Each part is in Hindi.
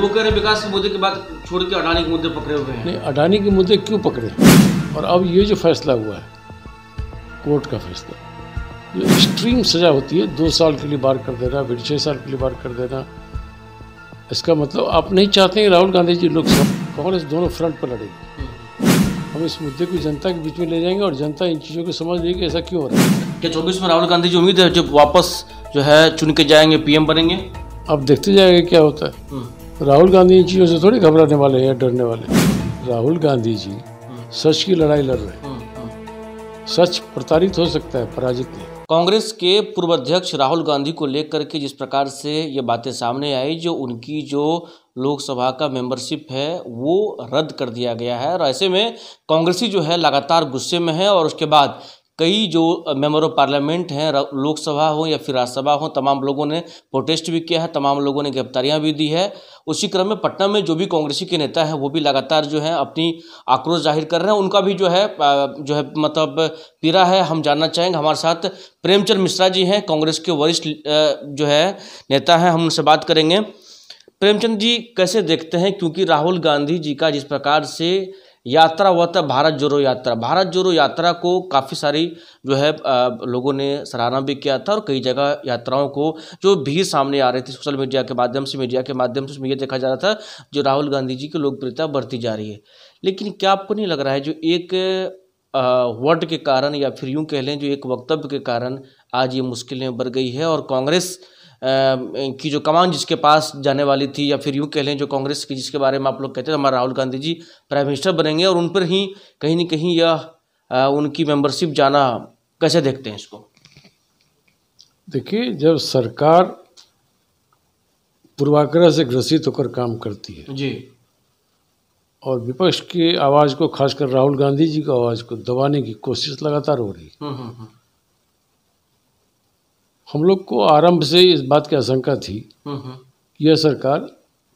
वो कह रहे विकास के मुद्दे के बाद छोड़ के अडानी के मुद्दे पकड़े हुए हैं नहीं अडानी के मुद्दे क्यों पकड़े और अब ये जो फैसला हुआ है कोर्ट का फैसला जो एक्सट्रीम सज़ा होती है दो साल के लिए बार कर देना फिर छः साल के लिए बार कर देना इसका मतलब आप नहीं चाहते हैं राहुल गांधी जी लोकसभा कांग्रेस दोनों फ्रंट पर लड़ेगी हम्म। हम इस मुद्दे को जनता के बीच में ले जाएंगे और जनता इन चीज़ों को समझ लेगी ऐसा क्यों हो रहा है क्या चौबीस में राहुल गांधी जी उम्मीद है जब वापस जो है चुन के जाएंगे पीएम बनेंगे अब देखते जाएंगे क्या होता है हम्म। राहुल गांधी इन चीज़ों से थोड़ी घबराने वाले हैं डरने वाले राहुल गांधी जी सच की लड़ाई लड़ रहे हैं सच प्रताड़ित हो सकता है पराजित नहीं कांग्रेस के पूर्व अध्यक्ष राहुल गांधी को लेकर के जिस प्रकार से ये बातें सामने आई जो उनकी जो लोकसभा का मेंबरशिप है वो रद्द कर दिया गया है और ऐसे में कांग्रेसी जो है लगातार गुस्से में है और उसके बाद कई जो मेम्बर ऑफ पार्लियामेंट हैं लोकसभा हो या फिर राज्यसभा हो तमाम लोगों ने प्रोटेस्ट भी किया है तमाम लोगों ने गिरफ्तारियां भी दी है उसी क्रम में पटना में जो भी कांग्रेसी के नेता हैं वो भी लगातार जो है अपनी आक्रोश जाहिर कर रहे हैं उनका भी जो है जो है मतलब पीरा है हम जानना चाहेंगे हमारे साथ प्रेमचंद मिश्रा जी हैं कांग्रेस के वरिष्ठ जो है नेता हैं हम उनसे बात करेंगे प्रेमचंद जी कैसे देखते हैं क्योंकि राहुल गांधी जी का जिस प्रकार से यात्रा हुआ था भारत जोड़ो यात्रा भारत जोड़ो यात्रा को काफ़ी सारी जो है लोगों ने सराहना भी किया था और कई जगह यात्राओं को जो भीड़ सामने आ रही थी सोशल मीडिया के माध्यम से मीडिया के माध्यम से उसमें यह देखा जा रहा था जो राहुल गांधी जी की लोकप्रियता बढ़ती जा रही है लेकिन क्या आपको नहीं लग रहा है जो एक वर्ड के कारण या फिर यूँ कह लें जो एक वक्तव्य के कारण आज ये मुश्किलें बढ़ गई है और कांग्रेस की जो कमान जिसके पास जाने वाली थी या फिर यूँ कह लें जो कांग्रेस की जिसके बारे में आप लोग कहते थे हमारे राहुल गांधी जी प्राइम मिनिस्टर बनेंगे और उन पर ही कहीं ना कहीं यह उनकी मेंबरशिप जाना कैसे देखते हैं इसको देखिए जब सरकार पूर्वाग्रह से ग्रसित होकर काम करती है जी और विपक्ष की आवाज़ को खासकर राहुल गांधी जी की आवाज़ को दबाने की कोशिश लगातार हो रही है हम्म, हम्म, हम्म। हम लोग को आरंभ से इस बात की आशंका थी हम्म, हम्म। यह सरकार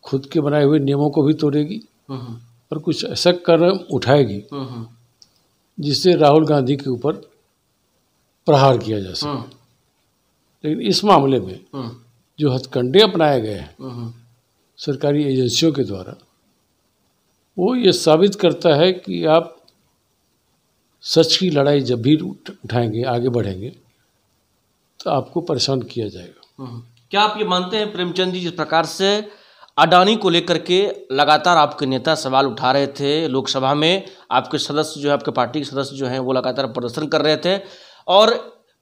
खुद के बनाए हुए नियमों को भी तोड़ेगी हम्म, और कुछ ऐसा कदम उठाएगी जिससे राहुल गांधी के ऊपर प्रहार किया जा सके लेकिन इस मामले में जो हथकंडे अपनाए गए हैं सरकारी एजेंसियों के द्वारा वो ये साबित करता है कि आप सच की लड़ाई जब भी उठाएंगे आगे बढ़ेंगे तो आपको परेशान किया जाएगा हम्म। क्या आप ये मानते हैं प्रेमचंद जी जिस प्रकार से अडानी को लेकर के लगातार आपके नेता सवाल उठा रहे थे लोकसभा में आपके सदस्य जो है आपके पार्टी के सदस्य जो हैं वो लगातार प्रदर्शन कर रहे थे और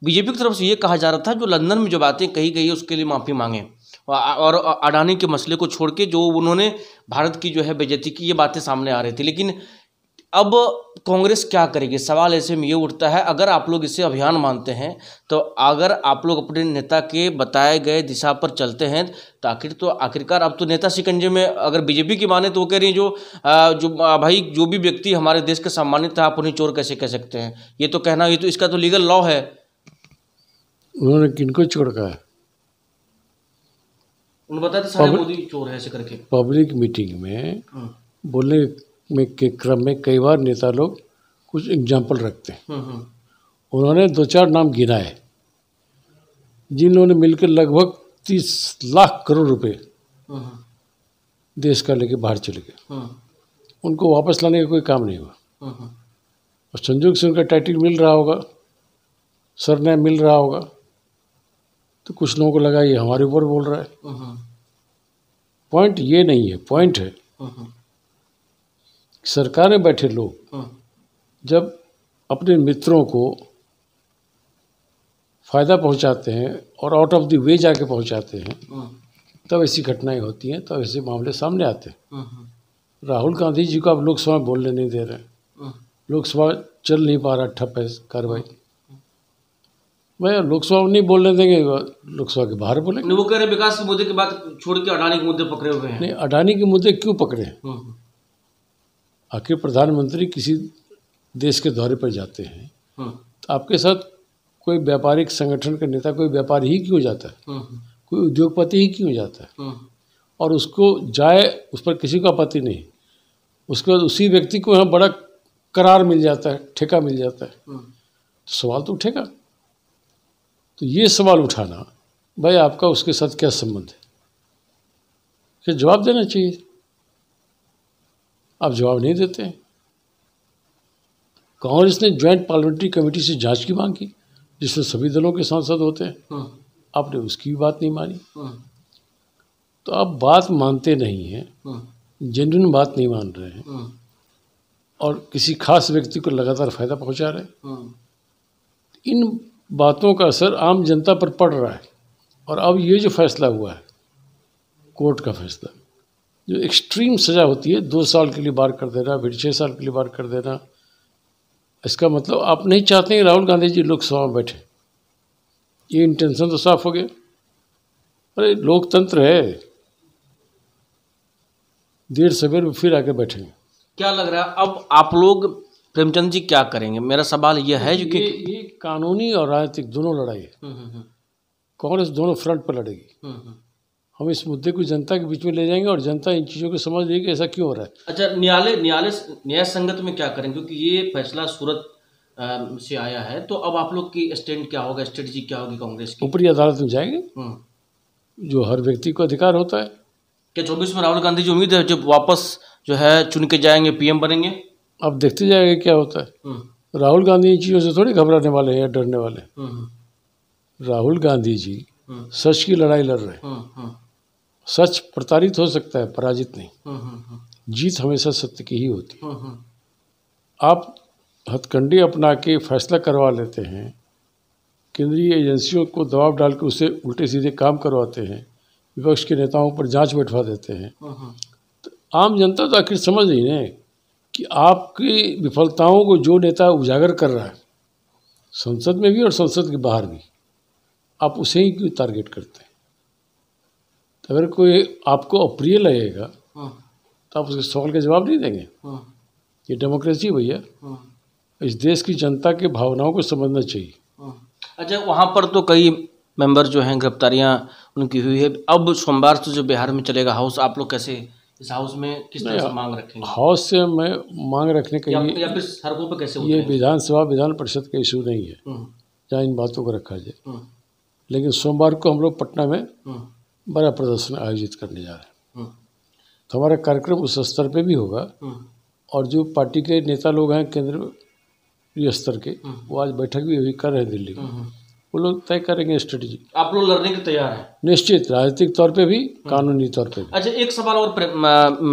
बीजेपी की तरफ से ये कहा जा रहा था जो लंदन में जो बातें कही गई उसके लिए माफ़ी मांगे और अडानी के मसले को छोड़ के जो उन्होंने भारत की जो है बेजती की ये बातें सामने आ रही थी लेकिन अब कांग्रेस क्या करेगी सवाल ऐसे में ये उठता है अगर आप लोग इसे अभियान मानते हैं तो अगर आप लोग अपने नेता के बताए गए दिशा पर चलते हैं तो आखिर तो आखिरकार अब तो नेता शिकंजे में अगर बीजेपी की माने तो वो कह रही है जो आ, जो आ, भाई जो भी व्यक्ति हमारे देश के सम्मानित था आप उन्हें चोर कैसे कह सकते हैं ये तो कहना ये तो इसका तो लीगल लॉ है उन्होंने किन को चोर कहा है उन्होंने बताया था मोदी चोर है ऐसे करके पब्लिक मीटिंग में हाँ। बोलने में के क्रम में कई बार नेता लोग कुछ एग्जाम्पल रखते हैं हम्म, हम्म। उन्होंने दो चार नाम गिनाए जिन मिलकर लगभग तीस लाख करोड़ रुपए हम्म, देश का लेके बाहर चले गए उनको वापस लाने का कोई काम नहीं हुआ और संजोग से उनका टाइटल मिल रहा होगा सरनेम मिल रहा होगा तो कुछ लोगों को लगा ये हमारे ऊपर बोल रहा है पॉइंट ये नहीं है पॉइंट है सरकार में बैठे लोग हाँ। जब अपने मित्रों को फ़ायदा पहुंचाते हैं और आउट ऑफ द वे जाके पहुंचाते हैं हाँ। तब ऐसी घटनाएं होती हैं तब ऐसे मामले सामने आते हैं हाँ, राहुल गांधी जी को आप लोकसभा में बोलने नहीं दे रहे लोकसभा चल नहीं पा रहा ठप है कार्रवाई भाई लोकसभा में नहीं बोलने देंगे लोकसभा के बाहर बोलेंगे वो कह रहे विकास के मुद्दे की बात छोड़ के अडानी के मुद्दे पकड़े हुए हैं नहीं अडानी के मुद्दे क्यों पकड़े हैं आखिर प्रधानमंत्री किसी देश के दौरे पर जाते हैं हाँ। तो आपके साथ कोई व्यापारिक संगठन का नेता कोई व्यापारी ही क्यों जाता है हाँ, हाँ। कोई उद्योगपति ही क्यों जाता है और उसको जाए उस पर किसी को आपत्ति नहीं उसके बाद उसी व्यक्ति को यहाँ बड़ा करार मिल जाता है ठेका मिल जाता है तो सवाल तो उठेगा तो ये सवाल उठाना भाई आपका उसके साथ क्या संबंध है क्या जवाब देना चाहिए आप जवाब नहीं देते कांग्रेस ने ज्वाइंट पार्लियामेंट्री कमेटी से जांच की मांग की जिसमें सभी दलों के सांसद होते हैं हाँ। आपने उसकी भी बात नहीं मानी हाँ। तो आप बात मानते नहीं हैं जेन्यून हाँ। बात नहीं मान रहे हैं और किसी खास व्यक्ति को लगातार फायदा पहुंचा रहे इन बातों का असर आम जनता पर पड़ रहा है और अब ये जो फैसला हुआ है कोर्ट का फैसला जो एक्सट्रीम सज़ा होती है दो साल के लिए बार कर देना फिर छः साल के लिए बार कर देना इसका मतलब आप नहीं चाहते हैं राहुल गांधी जी लोकसभा में बैठे ये इंटेंशन तो साफ हो गया अरे लोकतंत्र है देर सवेर में फिर आके बैठेंगे क्या लग रहा है अब आप लोग प्रेमचंद जी क्या करेंगे मेरा सवाल यह है जो कि ये, कानूनी और राजनीतिक दोनों लड़ाई है हम्म, हम्म, हम्म। कांग्रेस दोनों फ्रंट पर लड़ेगी हम इस मुद्दे को जनता के बीच में ले जाएंगे और जनता इन चीज़ों को समझ लेगी ऐसा क्यों हो रहा है अच्छा न्यायालय न्यायालय न्याय संगत में क्या करेंगे क्योंकि ये फैसला सूरत से आया है तो अब आप लोग की स्टैंड क्या होगा स्ट्रेटजी क्या होगी कांग्रेस की ऊपरी अदालत में जाएंगे हम्म। जो हर व्यक्ति को अधिकार होता है क्या चौबीस में राहुल गांधी जी उम्मीद है जब वापस जो है चुन के जाएंगे पीएम बनेंगे अब देखते जाएंगे क्या होता है हम्म। राहुल गांधी इन चीज़ों से थोड़ी घबराने वाले हैं या डरने वाले हैं हम्म, राहुल गांधी जी सच की लड़ाई लड़ रहे हैं सच प्रताड़ित हो सकता है पराजित नहीं हम्म, हम्म, हम्म। जीत हमेशा सत्य की ही होती है आप हथकंडी अपना के फैसला करवा लेते हैं केंद्रीय एजेंसियों को दबाव डाल के उसे उल्टे सीधे काम करवाते हैं विपक्ष के नेताओं पर जांच बैठवा देते हैं तो आम जनता तो आखिर समझ नहीं है कि आपकी विफलताओं को जो नेता उजागर कर रहा है संसद में भी और संसद के बाहर भी आप उसे ही क्यों टारगेट करते हैं तो अगर कोई आपको अप्रिय लगेगा हाँ। तो आप उसके सवाल का जवाब नहीं देंगे हाँ। ये डेमोक्रेसी भैया हाँ। इस देश की जनता की भावनाओं को समझना चाहिए अच्छा वहाँ पर तो कई मेंबर जो हैं गिरफ्तारियाँ उनकी हुई है अब सोमवार से जो बिहार में चलेगा हाउस आप लोग कैसे इस हाउस में किस तरह से मांग रखेंगे हाउस से मैं मांग रखने का लिए सड़कों पर कैसे ये विधानसभा विधान परिषद का इशू नहीं है जहाँ इन बातों को रखा जाए लेकिन सोमवार को हम लोग पटना में बड़ा प्रदर्शन आयोजित करने जा रहे हैं तो हमारा कार्यक्रम उस स्तर पे भी होगा और जो पार्टी के नेता लोग हैं केंद्र स्तर के वो आज बैठक भी अभी कर रहे हैं दिल्ली में वो लोग तय करेंगे स्ट्रेटेजी आप लोग लड़ने के तैयार हैं निश्चित राजनीतिक तौर पे भी कानूनी तौर पे भी अच्छा एक सवाल और प्रे, म,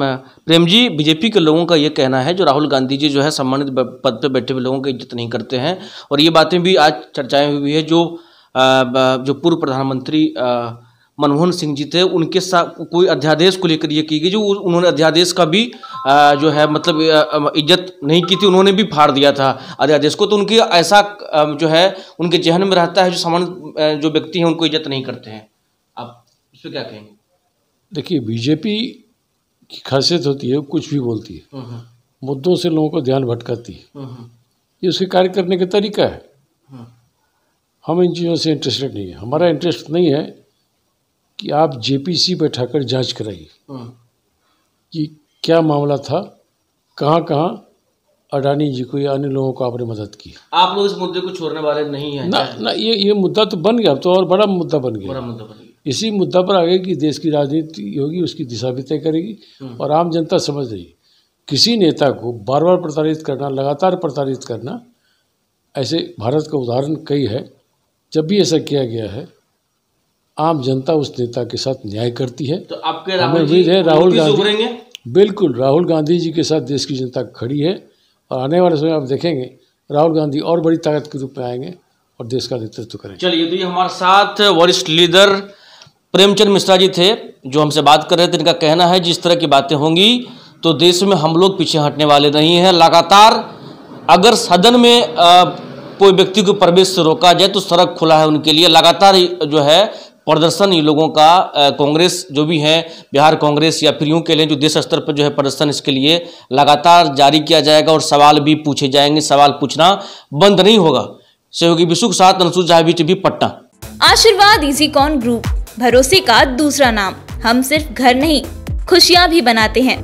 म, प्रेम जी बीजेपी के लोगों का ये कहना है जो राहुल गांधी जी जो है सम्मानित पद पे बैठे हुए लोगों की इज्जत नहीं करते हैं और ये बातें भी आज चर्चाएं हुई है जो आ, जो पूर्व प्रधानमंत्री मनमोहन सिंह जी थे उनके साथ कोई अध्यादेश को लेकर ये की गई जो उन्होंने अध्यादेश का भी जो है मतलब इज्जत नहीं की थी उन्होंने भी फाड़ दिया था अध्यादेश को तो उनकी ऐसा जो है उनके जहन में रहता है जो सामान्य जो व्यक्ति हैं उनको इज्जत नहीं करते हैं आप इस पर क्या कहेंगे देखिए बीजेपी की खासियत होती है कुछ भी बोलती है हम्म, हम्म। मुद्दों से लोगों को ध्यान भटकाती है हम्म, ये उसके कार्य करने का तरीका है हम इन चीज़ों से इंटरेस्टेड नहीं है हमारा इंटरेस्ट नहीं है कि आप जेपीसी बैठाकर जांच कराइए हाँ। कि क्या मामला था कहाँ कहाँ अडानी जी को या अन्य लोगों को आपने मदद की आप लोग इस मुद्दे को छोड़ने वाले नहीं हैं ना ना ये ये मुद्दा तो बन गया तो और बड़ा मुद्दा बन गया बड़ा मुद्दा बन गया इसी मुद्दा पर आगे कि देश की राजनीति होगी उसकी दिशा भी तय करेगी हम्म। और आम जनता समझ रही किसी नेता को बार बार प्रताड़ित करना लगातार प्रताड़ित करना ऐसे भारत का उदाहरण कई है जब भी ऐसा किया गया है आम जनता उस नेता के साथ न्याय करती है तो आपके राहुल जी है राहुल गांधी बिल्कुल राहुल गांधी जी के साथ देश की जनता खड़ी है और आने वाले समय आप देखेंगे राहुल गांधी और बड़ी ताकत के रूप में आएंगे और देश का नेतृत्व करेंगे चलिए तो ये हमारे साथ वरिष्ठ लीडर प्रेमचंद मिश्रा जी थे जो हमसे बात कर रहे थे इनका कहना है जिस तरह की बातें होंगी तो देश में हम लोग पीछे हटने वाले नहीं हैं लगातार अगर सदन में कोई व्यक्ति को प्रवेश से रोका जाए तो सड़क खुला है उनके लिए लगातार जो है प्रदर्शन ये लोगों का कांग्रेस जो भी हैं बिहार कांग्रेस या फिर यूँ के लिए जो देश स्तर पर जो है प्रदर्शन इसके लिए लगातार जारी किया जाएगा और सवाल भी पूछे जाएंगे सवाल पूछना बंद नहीं होगा सहयोगी विश्व के साथ अनुसूच जाहबी पटना आशीर्वाद इजी कॉन ग्रुप भरोसे का दूसरा नाम हम सिर्फ घर नहीं खुशियाँ भी बनाते हैं